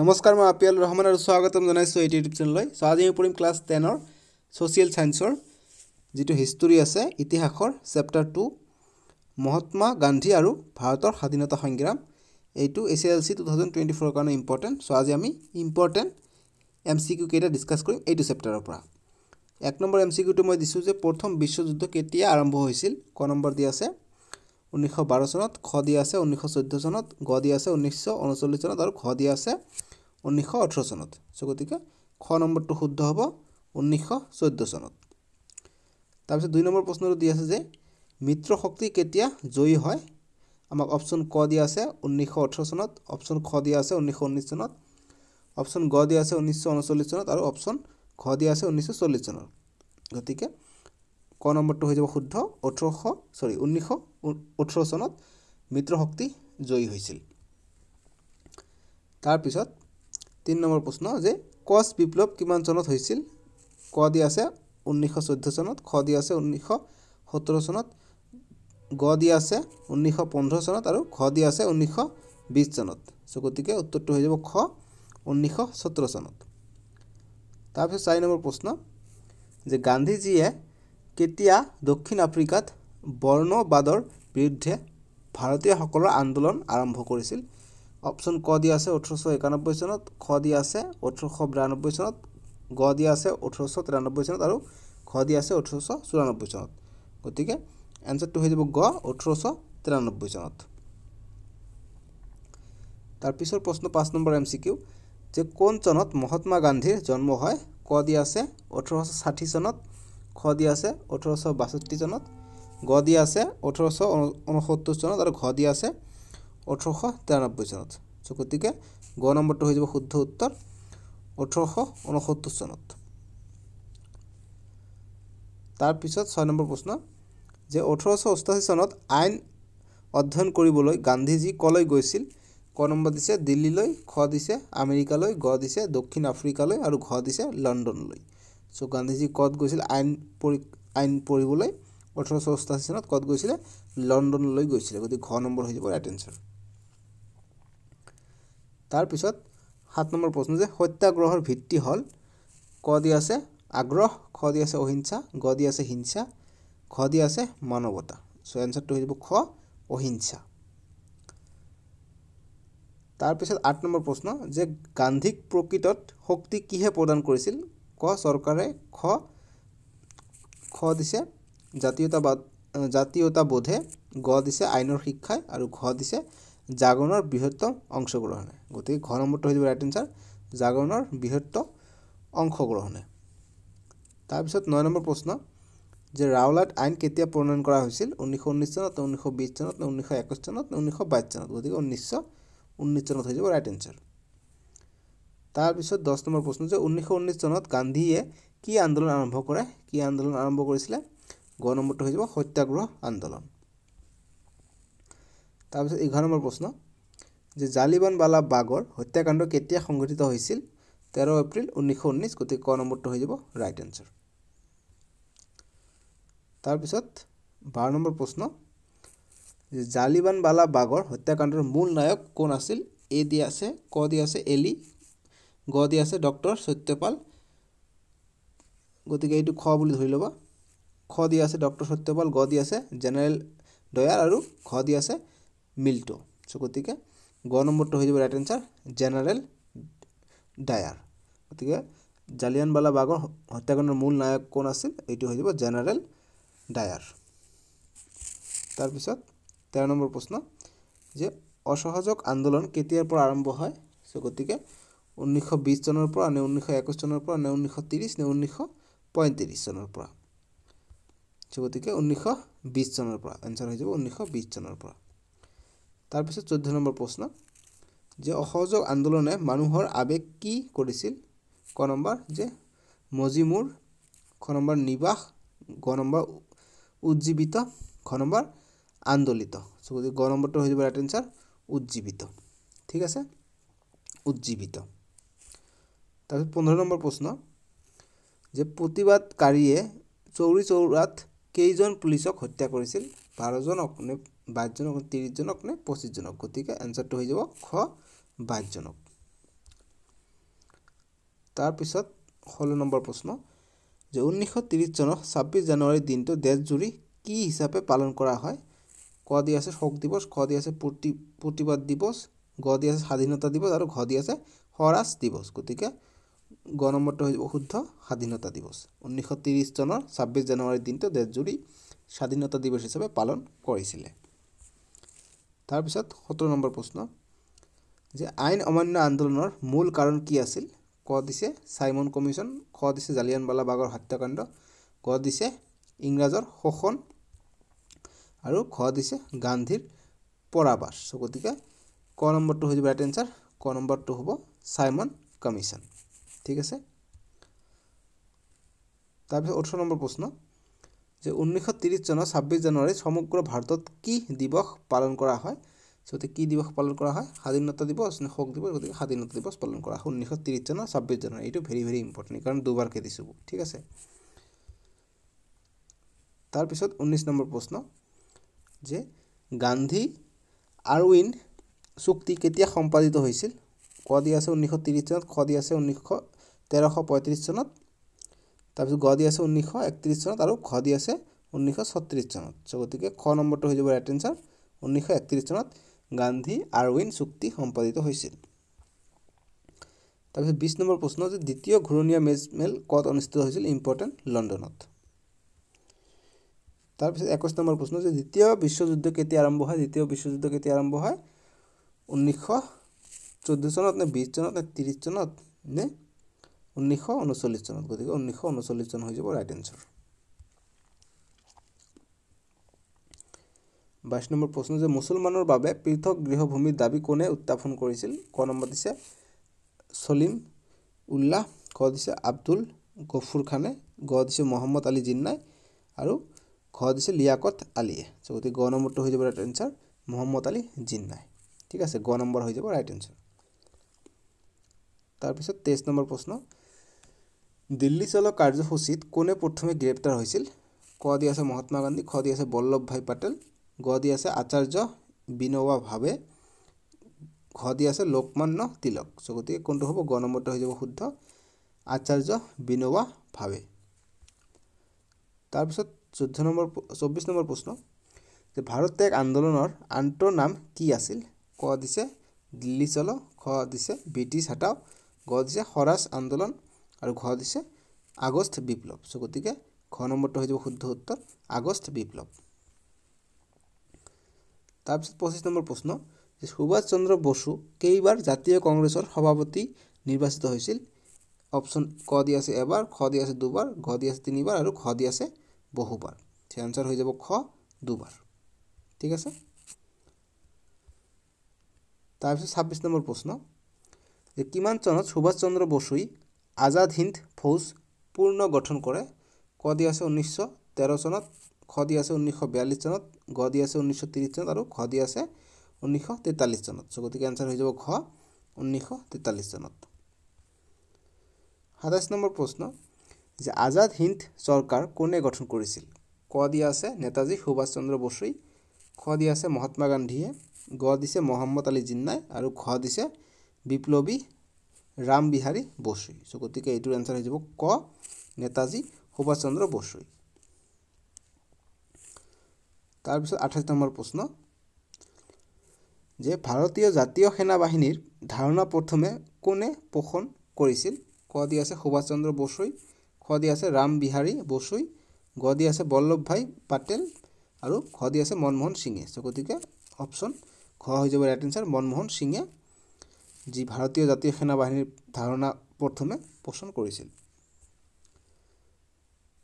নমস্কাৰ মই আপিয়াল ৰহমান আৰু স্বাগতম জনাইছোঁ এই ইউটিউব চেনেললৈ চ' আজি আমি পঢ়িম ক্লাছ টেনৰ ছ'চিয়েল ছায়েন্সৰ যিটো হিষ্টৰী আছে ইতিহাসৰ চেপ্টাৰ টু মহাত্মা গান্ধী আৰু ভাৰতৰ স্বাধীনতা সংগ্ৰাম এইটো এ চি এল চি টু থাউজেণ্ড টুৱেণ্টি ফ'ৰৰ কাৰণে ইম্পৰ্টেণ্ট চ' আজি আমি ইম্পৰ্টেণ্ট এম চি কিউ কেইটা ডিছকাছ কৰিম এইটো চেপ্টাৰৰ পৰা এক নম্বৰ এম চি কিউটো মই দিছোঁ যে প্ৰথম বিশ্বযুদ্ধ কেতিয়া আৰম্ভ হৈছিল ক নম্বৰ দি আছে ঊনৈছশ বাৰ চনত খ দি আছে ঊনৈছশ চৈধ্য চনত গ দি আছে ঊনৈছশ ঊনচল্লিছ চনত আৰু খ দি আছে ঊনৈছশ ওঠৰ চনত চ' গতিকে খ নম্বৰটো শুদ্ধ হ'ব ঊনৈছশ চৈধ্য চনত তাৰপিছত দুই নম্বৰ প্ৰশ্নটো দি আছে যে মিত্ৰ শক্তি কেতিয়া জয়ী হয় আমাক অপশ্যন ক দি আছে ঊনৈছশ ওঠৰ চনত অপশ্যন খ দি আছে ঊনৈছশ ঊনৈছ চনত অপশ্যন গ দি আছে ঊনৈছশ ঊনচল্লিছ চনত আৰু অপশ্যন ঘ দি আছে ঊনৈছশ চল্লিছ চনত গতিকে নম্বৰটো হৈ যাব শুদ্ধ ওঠৰশ চৰি ঊনৈছশ ওঠৰ চনত মিত্ৰশক্তি জয়ী হৈছিল তাৰপিছত তিনি নম্বৰ প্ৰশ্ন যে কচ বিপ্লৱ কিমান চনত হৈছিল ক দি আছে ঊনৈছশ চৈধ্য চনত খ দি আছে ঊনৈছশ সোতৰ চনত গ দি আছে ঊনৈছশ পোন্ধৰ চনত আৰু ঘ দি আছে ঊনৈছশ বিছ চনত চ' গতিকে উত্তৰটো হৈ যাব খ ঊনৈছশ সোতৰ চনত তাৰপিছত চাৰি নম্বৰ প্ৰশ্ন যে গান্ধীজীয়ে কেতিয়া দক্ষিণ আফ্ৰিকাত বৰ্ণবাদৰ বিৰুদ্ধে ভাৰতীয়সকলৰ আন্দোলন আৰম্ভ কৰিছিল অপশ্যন ক দিয়া আছে ওঠৰশ একানব্বৈ চনত খ দিয়া আছে ওঠৰশ বিৰানব্বৈ চনত গ দিয়া আছে ওঠৰশ তিৰানব্বৈ চনত আৰু খ দিয়া আছে ওঠৰশ চৌৰানব্বৈ চনত গতিকে এনচাৰটো হৈ যাব গ ওঠৰশ তিৰানব্বৈ চনত তাৰপিছৰ প্ৰশ্ন পাঁচ নম্বৰ এম চি কিউ যে কোন চনত মহাত্মা গান্ধীৰ জন্ম হয় ক দিয়া আছে ওঠৰশ ষাঠি চনত খ দিয়া আছে ওঠৰশ বাষষ্ঠি চনত গ দিয়া আছে ওঠৰশ ঊনসত্তৰ চনত আৰু ঘ দিয়া আছে ওঠৰশ তিৰানব্বৈ চনত চ' গতিকে গ নম্বৰটো হৈ যাব শুদ্ধ উত্তৰ ওঠৰশ ঊনসত্তৰ চনত তাৰপিছত ছয় নম্বৰ প্ৰশ্ন যে ওঠৰশ অষ্টাশী চনত আইন অধ্যয়ন কৰিবলৈ গান্ধীজী কলৈ গৈছিল ক নম্বৰ দিছে দিল্লীলৈ খ দিছে আমেৰিকালৈ গ দিছে দক্ষিণ আফ্ৰিকালৈ আৰু ঘ দিছে লণ্ডনলৈ চ' গান্ধীজী ক'ত গৈছিল আইন পৰি আইন পঢ়িবলৈ ওঠৰশ অষ্টাশী চনত ক'ত গৈছিলে লণ্ডনলৈ গৈছিলে গতিকে ঘ নম্বৰ হৈ যাব ৰাইট এনচাৰ তাৰপিছত সাত নম্বৰ প্ৰশ্ন যে সত্যাগ্ৰহৰ ভিত্তি হ'ল ক দি আছে আগ্ৰহ খ দি আছে অহিংসা গ দি আছে হিংসা ঘ দি আছে মানৱতা চ' এনচাৰটো হৈ যাব খ অহিংসা তাৰপিছত আঠ নম্বৰ প্ৰশ্ন যে গান্ধীক প্ৰকৃতত শক্তি কিহে প্ৰদান কৰিছিল ক চৰকাৰে খ খ দিছে জাতীয়তাবাদ জাতীয়তাবোধে গ দিছে আইনৰ শিক্ষাই আৰু ঘ দিছে জাগৰণৰ বৃহত্তম অংশগ্ৰহণে গতিকে ঘ নম্বৰটো হৈ যাব ৰাইট এনচাৰ জাগৰণৰ বৃহত্ত অংশগ্ৰহণে তাৰপিছত নয় নম্বৰ প্ৰশ্ন যে ৰাওলাট আইন কেতিয়া প্ৰণয়ন কৰা হৈছিল ঊনৈছশ ঊনৈছ চনত নে ঊনৈছশ বিছ চনত নে ঊনৈছশ একৈছ চনত নে ঊনৈছশ বাইছ চনত গতিকে ঊনৈছশ ঊনৈছ চনত হৈ যাব ৰাইট এনচাৰ তাৰপিছত দহ নম্বৰ প্ৰশ্ন যে ঊনৈছশ চনত গান্ধীয়ে কি আন্দোলন আৰম্ভ কৰে কি আন্দোলন আৰম্ভ কৰিছিলে গ নম্বৰটো হৈ যাব সত্যাগ্ৰহ আন্দোলন তাৰপিছত এঘাৰ নম্বৰ প্ৰশ্ন যে জালিবান বালা বাগৰ হত্যাকাণ্ড কেতিয়া সংঘটিত হৈছিল তেৰ এপ্ৰিল ঊনৈছশ ঊনৈছ গতিকে ক নম্বৰটো হৈ যাব ৰাইট এনচাৰ তাৰপিছত বাৰ নম্বৰ প্ৰশ্ন যে জালিবান বালা বাগৰ হত্যাকাণ্ডৰ মূল নায়ক কোন আছিল এ দি আছে ক দি আছে এলি গ দি আছে ডক্টৰ সত্যপাল গতিকে এইটো খ বুলি ধৰি ল'বা খ দি আছে ডক্টৰ সত্যপাল গ দি আছে জেনেৰেল দয়াৰ আৰু ঘ দি আছে মিল্টো চ' গতিকে গ নম্বৰটো হৈ যাব ৰাইট এনচাৰ জেনেৰেল ডায়াৰ গতিকে জালিয়ানবালা বাগৰ হত্যাকাণ্ডৰ মূল নায়ক কোন আছিল এইটো হৈ যাব জেনেৰেল ডায়াৰ তাৰপিছত তেৰ নম্বৰ প্ৰশ্ন যে অসহযোগ আন্দোলন কেতিয়াৰ পৰা আৰম্ভ হয় চ' গতিকে ঊনৈছশ বিছ চনৰ পৰা নে ঊনৈছশ একৈছ চনৰ পৰা নে ঊনৈছশ ত্ৰিছ নে ঊনৈছশ পঁয়ত্ৰিছ চনৰ পৰা চ' গতিকে ঊনৈছশ বিছ চনৰ পৰা এনচাৰ হৈ যাব ঊনৈছশ বিছ চনৰ পৰা তাৰপিছত চৈধ্য নম্বৰ প্ৰশ্ন যে অসহযোগ আন্দোলনে মানুহৰ আৱেগ কি কৰিছিল ক নম্বৰ যে মজিমূৰ খ নম্বৰ নিবাস গ নম্বৰ উজ্জীৱিত খ নম্বৰ আন্দোলিত চ' গতিকে গ নম্বৰটো হৈ যাব ৰাইট এনচাৰ উজ্জীৱিত ঠিক আছে উজ্জীৱিত তাৰপিছত পোন্ধৰ নম্বৰ প্ৰশ্ন যে প্ৰতিবাদকাৰীয়ে চৌৰি চৌৰাত কেইজন পুলিচক হত্যা কৰিছিল বাৰজনক নে বাইছজনক ত্ৰিছজনক নে পঁচিছজনক গতিকে এনচাৰটো হৈ যাব খ বাইছজনক তাৰপিছত ষোল্ল নম্বৰ প্ৰশ্ন যে ঊনৈছশ ত্ৰিছ চনৰ ছাব্বিছ জানুৱাৰী দিনটো দেশজুৰি কি হিচাপে পালন কৰা হয় ক দি আছে শোক দিৱস খ দি আছে প্ৰতি প্ৰতিবাদ দিৱস গ দি আছে স্বাধীনতা দিৱস আৰু ঘ দি আছে সৰাজ দিৱস গতিকে গণমত শুদ্ধ স্বাধীনতা দিবস ঊনৈশ ত্ৰিছ চনৰ ছাব্বিছ জানুৱাৰী দিনটো দেশজুৰি স্বাধীনতা দিৱস হিচাপে পালন কৰিছিলে তাৰপিছত সোতৰ নম্বৰ প্ৰশ্ন যে আইন অমান্য আন্দোলনৰ মূল কাৰণ কি আছিল ক দিছে চাইমন কমিছন খ দিছে জালিয়ানবালাবাগৰ হত্যাকাণ্ড ক দিছে ইংৰাজৰ শোষণ আৰু খ দিছে গান্ধীৰ পৰাবাস গতিকে ক নম্বৰটো হৈ যাব ৰাইট এনচাৰ ক নম্বৰটো হ'ব চাইমন কমিছন ঠিক আছে তাৰপিছত ওঠৰ নম্বৰ প্ৰশ্ন যে ঊনৈছশ ত্ৰিছ চনৰ ছাব্বিছ জানুৱাৰীত সমগ্ৰ ভাৰতত কি দিৱস পালন কৰা হয় চতে কি দিৱস পালন কৰা হয় স্বাধীনতা দিৱস নে শোক দিৱস গতিকে স্বাধীনতা দিৱস পালন কৰা হয় ঊনৈছশ ত্ৰিছ চনৰ ছাব্বিছ জানুৱাৰী এইটো ভেৰি ভেৰি ইম্পৰ্টেণ্ট কাৰণ দুবাৰকৈ দিছোঁ ঠিক আছে তাৰপিছত ঊনৈছ নম্বৰ প্ৰশ্ন যে গান্ধী আৰউইন চুক্তি কেতিয়া সম্পাদিত হৈছিল ক দিয়া আছে ঊনৈছশ ত্ৰিছ চনত খ দিয়া আছে ঊনৈছশ তেৰশ পঁয়ত্ৰিছ চনত তাৰপিছত গ দি আছে ঊনৈছশ একত্ৰিছ চনত আৰু ঘ দি আছে ঊনৈছশ ছত্ৰিছ চনত চ' গতিকে খ নম্বৰটো হৈ যাব ৰাইট এনচাৰ ঊনৈছশ একত্ৰিছ চনত গান্ধী আৰউইন চুক্তি সম্পাদিত হৈছিল তাৰপিছত বিছ নম্বৰ প্ৰশ্ন যে দ্বিতীয় ঘূৰণীয়া মেজ মেল ক'ত অনুষ্ঠিত হৈছিল ইম্পৰ্টেণ্ট লণ্ডনত তাৰপিছত একৈছ নম্বৰ প্ৰশ্ন যে দ্বিতীয় বিশ্বযুদ্ধ কেতিয়া আৰম্ভ হয় দ্বিতীয় বিশ্বযুদ্ধ কেতিয়া আৰম্ভ হয় ঊনৈছশ চৈধ্য চনত নে বিছ চনত নে ত্ৰিছ চনত নে ঊনৈছশ ঊনচল্লিছ চনত গতিকে ঊনৈছশ ঊনচল্লিছ চন হৈ যাব ৰাইট এনচাৰ বাইছ নম্বৰ প্ৰশ্ন যে মুছলমানৰ বাবে পৃথক গৃহভূমিৰ দাবী কোনে উত্থাপন কৰিছিল ক নম্বৰ দিছে চলিম উল্লাহ ক দিছে আব্দুল গফুৰ খানে গ দিছে মহম্মদ আলী জিন্নাই আৰু ঘ দিছে লিয়াকত আলীয়ে চ' গতিকে গ নম্বৰটো হৈ যাব ৰাইট এনচাৰ মহম্মদ আলী জিন্নাই ঠিক আছে গ নম্বৰ হৈ যাব ৰাইট এনচাৰ তাৰপিছত তেইছ নম্বৰ প্ৰশ্ন দিল্লী চলো কাৰ্যসূচীত কোনে প্ৰথমে গ্ৰেপ্তাৰ হৈছিল ক দি আছে মহাত্মা গান্ধী খ দি আছে বল্লভ ভাই পাটেল গ দি আছে আচাৰ্য বিনোৱা ভাৱে ঘ দি আছে লোকমান্য তিলক চ' গতিকে কোনটো হ'ব গণমত হৈ যাব শুদ্ধ আচাৰ্য বিনোৱা ভাৱে তাৰপিছত চৈধ্য নম্বৰ চৌব্বিছ নম্বৰ প্ৰশ্ন যে ভাৰত ত্যাগ আন্দোলনৰ আন্তৰ নাম কি আছিল ক দিছে দিল্লী চলো খ দিছে ব্ৰিটিছ হাটাও গ দিছে সৰাজ আন্দোলন আৰু ঘ দিছে আগষ্ট বিপ্লৱ চ' গতিকে ঘ নম্বৰটো হৈ যাব শুদ্ধ উত্তৰ আগষ্ট বিপ্লৱ তাৰপিছত পঁচিছ নম্বৰ প্ৰশ্ন যে সুভাষ চন্দ্ৰ বসু কেইবাৰ জাতীয় কংগ্ৰেছৰ সভাপতি নিৰ্বাচিত হৈছিল অপশ্যন ক দি আছে এবাৰ খ দি আছে দুবাৰ ঘ দি আছে তিনিবাৰ আৰু ঘ দি আছে বহুবাৰ এনচাৰ হৈ যাব খ দুবাৰ ঠিক আছে তাৰপিছত ছাব্বিছ নম্বৰ প্ৰশ্ন যে কিমান চনত সুভাষ চন্দ্ৰ বসুই আজাদ হিন্দ ফৌজ পূৰ্ণ গঠন কৰে ক দি আছে ঊনৈছশ তেৰ চনত খ দি আছে ঊনৈছশ বিয়াল্লিছ চনত গ দি আছে ঊনৈছশ ত্ৰিছ চনত আৰু খ দি আছে ঊনৈছশ তেতাল্লিছ চনত চ' গতিকে এনচাৰ হৈ যাব ঘ ঊনৈছশ তেতাল্লিছ চনত সাতাইছ নম্বৰ প্ৰশ্ন যে আজাদ হিন্দ চৰকাৰ কোনে গঠন কৰিছিল ক দিয়া আছে নেতাজী সুভাষ চন্দ্ৰ বসুই খ দিয়া আছে মহাত্মা গান্ধীয়ে গ দিছে মহম্মদ আলী জিন্নাই আৰু খ দিছে বিপ্লৱী ৰাম বিহাৰী বসুই চ' গতিকে এইটোৰ এনচাৰ হৈ যাব ক নেতাজী সুভাষ চন্দ্ৰ বসুই তাৰপিছত আঠাইছ নম্বৰ প্ৰশ্ন যে ভাৰতীয় জাতীয় সেনা বাহিনীৰ ধাৰণা প্ৰথমে কোনে পোষণ কৰিছিল ক দি আছে সুভাষ চন্দ্ৰ বসুই খ দি আছে ৰাম বিহাৰী বসুই গ দি আছে বল্লভ ভাই পাটেল আৰু খ দি আছে মনমোহন সিঙে চ' গতিকে অপশ্যন খ হৈ যাব ৰাইট এনচাৰ মনমোহন সিঙে যি ভাৰতীয় জাতীয় সেনাবাহিনীৰ ধাৰণা প্ৰথমে পোষণ কৰিছিল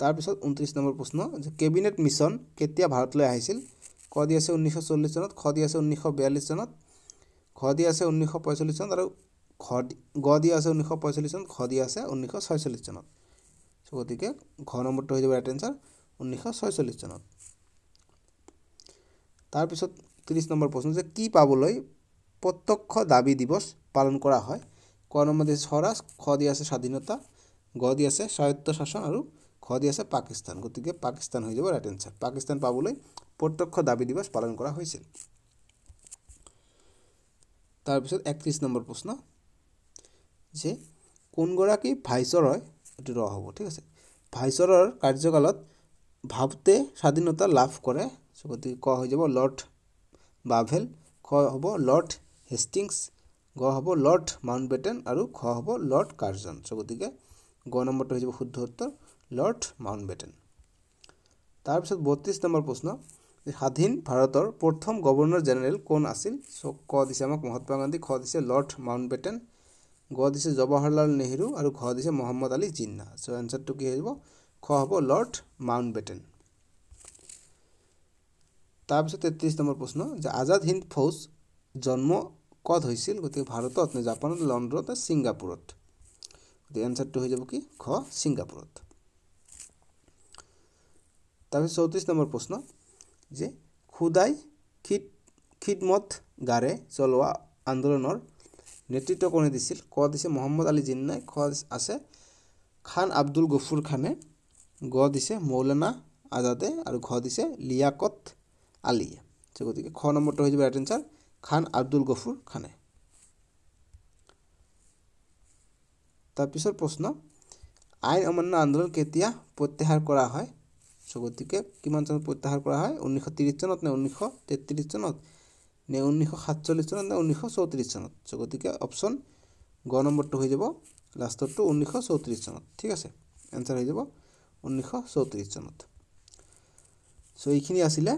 তাৰপিছত ঊনত্ৰিছ নম্বৰ প্ৰশ্ন যে কেবিনেট মিছন কেতিয়া ভাৰতলৈ আহিছিল খ দি আছে ঊনৈছশ চল্লিছ চনত খ দি আছে ঊনৈছশ বিয়াল্লিছ চনত ঘ দি আছে ঊনৈছশ পঁয়চল্লিছ চনত আৰু ঘ দি গ দি আছে ঊনৈছশ পঁয়চল্লিছ চনত ঘ দি আছে ঊনৈছশ ছয়চল্লিছ চনত চ' গতিকে ঘ নম্বৰটো হৈ যাব ৰাইট এনচাৰ ঊনৈছশ ছয়চল্লিছ চনত তাৰপিছত ত্ৰিছ নম্বৰ প্ৰশ্ন যে কি পাবলৈ প্ৰত্যক্ষ দাবী দিৱস পালন কৰা হয় ক নম্বৰ দিয়েছে স্বৰাজ খ দিয়ে আছে স্বাধীনতা গ দি আছে স্বায়ত্ত শাসন আৰু খ দি আছে পাকিস্তান গতিকে পাকিস্তান হৈ যাব ৰাইট এনসাৰ পাকিস্তান পাবলৈ প্ৰত্যক্ষ দাবী দিৱস পালন কৰা হৈছিল তাৰপিছত একত্ৰিছ নম্বৰ প্ৰশ্ন যে কোনগী ভাইসৰয় এইটো ৰ হব ঠিক আছে ভাইচৰৰ কাৰ্যকালত ভাৱতে স্বাধীনতা লাভ কৰে গতিকে ক হৈ যাব লৰ্ড বাভেল খ হব লৰ্ড হেষ্টিংস গ হ'ব লৰ্ড মাউণ্টবেটেন আৰু খ হ'ব লৰ্ড কাৰ্জন চ' গতিকে গ নম্বৰটো হৈ যাব শুদ্ধ উত্তৰ লৰ্ড মাউণ্টবেটেন তাৰপিছত বত্ৰিছ নম্বৰ প্ৰশ্ন স্বাধীন ভাৰতৰ প্ৰথম গভৰ্ণৰ জেনেৰেল কোন আছিল চ' ক দিছে আমাক মহাত্মা গান্ধী খ দিছে লর্ড মাউণ্টবেটেন গ দিছে জৱাহৰলাল নেহৰু আৰু ঘ দিছে মহম্মদ আলী জিন্না চ' এনচাৰটো কি হৈ যাব খ হ'ব লৰ্ড মাউণ্টবেটেন তাৰপিছত তেত্ৰিছ নম্বৰ প্ৰশ্ন যে আজাদ হিন্দ ফৌজ জন্ম কত হৈছিল গতিকে ভাৰতত নে জাপানত লণ্ডনত নে ছিংগাপুৰত গতিকে এনচাৰটো হৈ যাব কি খ ছিংগাপুৰত তাৰপিছত চৌত্ৰিছ নম্বৰ প্ৰশ্ন যে খুদাই খিদ খিদমত গাৰে চলোৱা আন্দোলনৰ নেতৃত্ব কোনে দিছিল ক দিছে মহম্মদ আলী জিন্নাই খ আছে খান আব্দুল গফুৰ খানে গ দিছে মৌলানা আজাদে আৰু ঘ দিছে লিয়াকত আলিয়ে গতিকে খ নম্বৰটো হৈ যাব ৰাইট এনচাৰ খান আব্দুল গফুৰ খানে তাৰপিছৰ প্ৰশ্ন আইন অমান্য আন্দোলন কেতিয়া প্ৰত্যাহাৰ কৰা হয় চ' গতিকে কিমান চনত প্ৰত্যাহাৰ কৰা হয় ঊনৈছশ ত্ৰিছ চনত নে ঊনৈছশ তেত্ৰিছ চনত নে ঊনৈছশ সাতচল্লিছ চনত নে ঊনৈছশ চৌত্ৰিছ চনত চ' গতিকে অপশ্যন গ নম্বৰটো হৈ যাব লাষ্টৰটো ঊনৈছশ চৌত্ৰিছ চনত ঠিক আছে এনচাৰ হৈ যাব ঊনৈছশ চৌত্ৰিছ চনত চ' এইখিনি আছিলে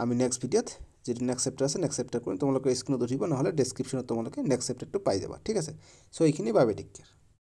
আমি নেক্সট ভিডিঅ'ত যিটো নেক্সট চেপ্টাৰ আছে নেক্সট চেপ্টাৰ কৰিম তোমালোকে স্ক্ৰীণত উঠিব নহ'লে ডেছক্ৰিপশ্যনত তোমালোকে নেক্সট চেপ্টাৰটো পাই যাবা ঠিক আছে চ' এইখিনি বাবে টেক কেয়াৰ